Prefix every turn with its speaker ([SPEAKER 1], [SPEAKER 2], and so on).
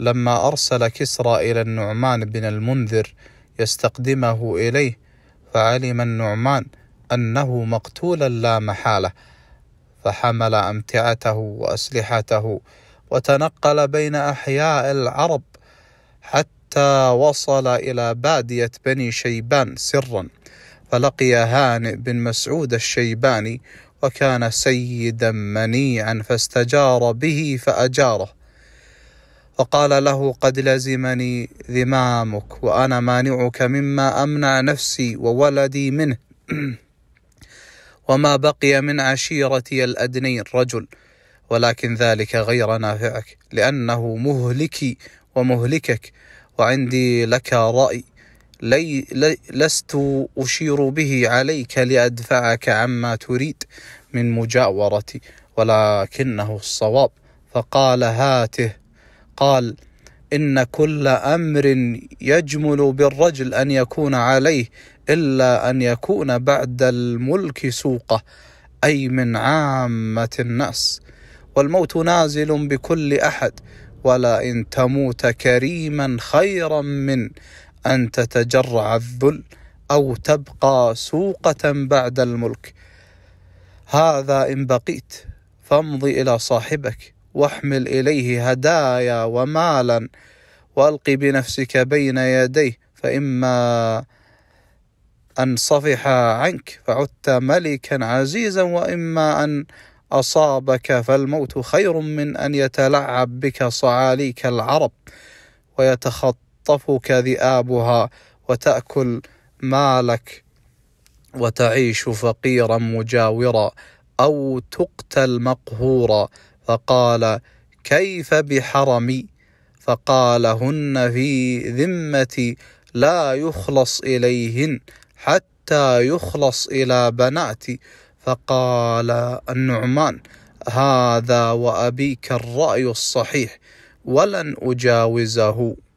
[SPEAKER 1] لما أرسل كسرى إلى النعمان بن المنذر يستقدمه إليه فعلم النعمان أنه مقتولا لا محالة فحمل أمتعته وأسلحته وتنقل بين أحياء العرب حتى وصل إلى بادية بني شيبان سرا فلقي هانئ بن مسعود الشيباني وكان سيدا منيعا فاستجار به فأجاره فقال له قد لزمني ذمامك وأنا مانعك مما أمنع نفسي وولدي منه وما بقي من عشيرتي الأدني الرجل ولكن ذلك غير نافعك لأنه مهلكي ومهلكك وعندي لك رأي لي لي لست أشير به عليك لأدفعك عما تريد من مجاورتي ولكنه الصواب فقال هاته قال ان كل امر يجمل بالرجل ان يكون عليه الا ان يكون بعد الملك سوقه اي من عامه الناس والموت نازل بكل احد ولئن تموت كريما خيرا من ان تتجرع الذل او تبقى سوقه بعد الملك هذا ان بقيت فامض الى صاحبك واحمل إليه هدايا ومالا وألق بنفسك بين يديه فإما أن صفح عنك فعدت ملكا عزيزا وإما أن أصابك فالموت خير من أن يتلعب بك صعاليك العرب ويتخطفك ذئابها وتأكل مالك وتعيش فقيرا مجاورا أو تقتل مقهورا فقال كيف بحرمي فقال هن في ذمتي لا يخلص اليهن حتى يخلص الى بناتي فقال النعمان هذا وابيك الراي الصحيح ولن اجاوزه